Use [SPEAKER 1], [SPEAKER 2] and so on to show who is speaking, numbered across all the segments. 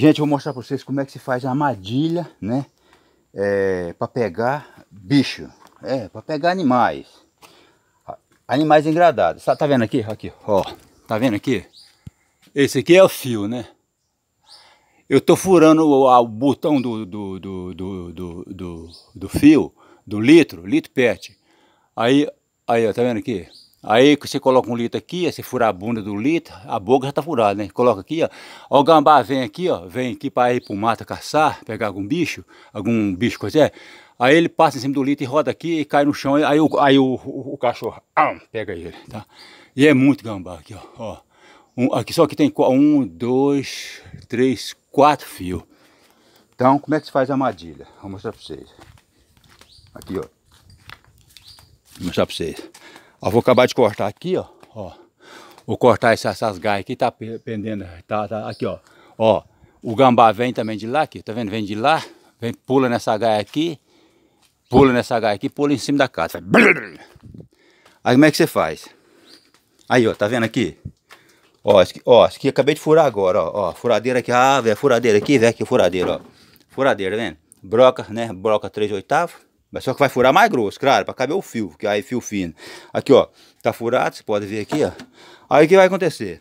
[SPEAKER 1] Gente, eu vou mostrar para vocês como é que se faz a armadilha, né? É, para pegar bicho, é, para pegar animais. Animais engradados. Tá, tá vendo aqui? Aqui, ó. Tá vendo aqui? Esse aqui é o fio, né? Eu tô furando o, o botão do, do, do, do, do, do, do fio, do litro, litro pet. Aí, aí, ó, tá vendo aqui? Aí você coloca um litro aqui, aí você fura a bunda do litro, a boca já tá furada, né? Coloca aqui, ó. ó o gambá vem aqui, ó, vem aqui para ir pro mato caçar, pegar algum bicho, algum bicho, coisa é. Aí ele passa em cima do litro e roda aqui e cai no chão, aí o, aí o, o, o cachorro ah, pega ele, tá? E é muito gambá aqui, ó. ó. Um, aqui só que tem um, dois, três, quatro fios. Então, como é que se faz a armadilha? Vou mostrar pra vocês. Aqui, ó. Vou mostrar pra vocês. Ó, vou acabar de cortar aqui, ó. ó. Vou cortar essas, essas gaias aqui, tá pendendo, tá, tá, aqui, ó. Ó, o gambá vem também de lá, aqui, tá vendo? Vem de lá, vem, pula nessa gaia aqui, pula nessa gaia aqui, pula em cima da casa. Aí como é que você faz? Aí, ó, tá vendo aqui? Ó, aqui, ó, aqui acabei de furar agora, ó, ó, furadeira aqui, ah, velho, furadeira aqui, velho, que furadeira, ó. Furadeira, tá vendo? Broca, né, broca 3 oitavos. Mas só que vai furar mais grosso, claro, para caber o fio, que aí é fio fino. Aqui, ó, tá furado, você pode ver aqui, ó. Aí o que vai acontecer?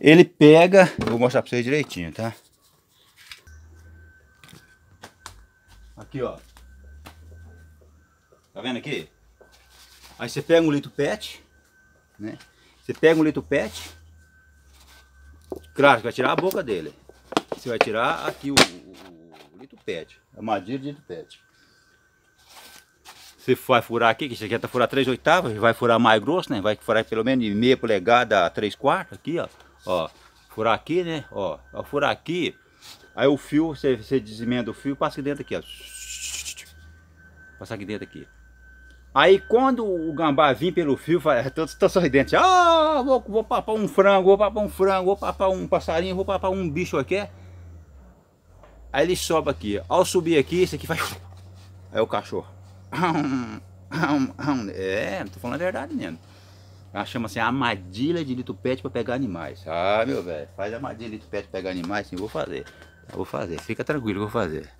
[SPEAKER 1] Ele pega, vou mostrar para vocês direitinho, tá? Aqui, ó. Tá vendo aqui? Aí você pega um litro pet, né? Você pega um litro pet, claro, vai tirar a boca dele. Você vai tirar aqui o, o, o litro pet, a madeira de litro pet. Você vai furar aqui, que você quer tá furar 3 oitavas, vai furar mais grosso, né? Vai furar pelo menos de meia polegada a 3 quartos aqui, ó. Ó, furar aqui, né? Ó, ó furar aqui. Aí o fio, você, você desemenda o fio passa aqui dentro aqui, ó. Passa aqui dentro aqui. Aí quando o gambá vir pelo fio, fala, é, todos estão sorridentes. Ah, vou, vou papar um frango, vou papar um frango, vou papar um passarinho, vou papar um bicho aqui. É? Aí ele sobe aqui. Ao subir aqui, isso aqui vai... Aí é o cachorro. Ah, ah, ah, é, tô falando a verdade mesmo. Ela chama assim assim, armadilha de lito pet para pegar animais. Ah, meu velho, faz armadilha de lito pet para pegar animais, sim, vou fazer. vou fazer, fica tranquilo, vou fazer.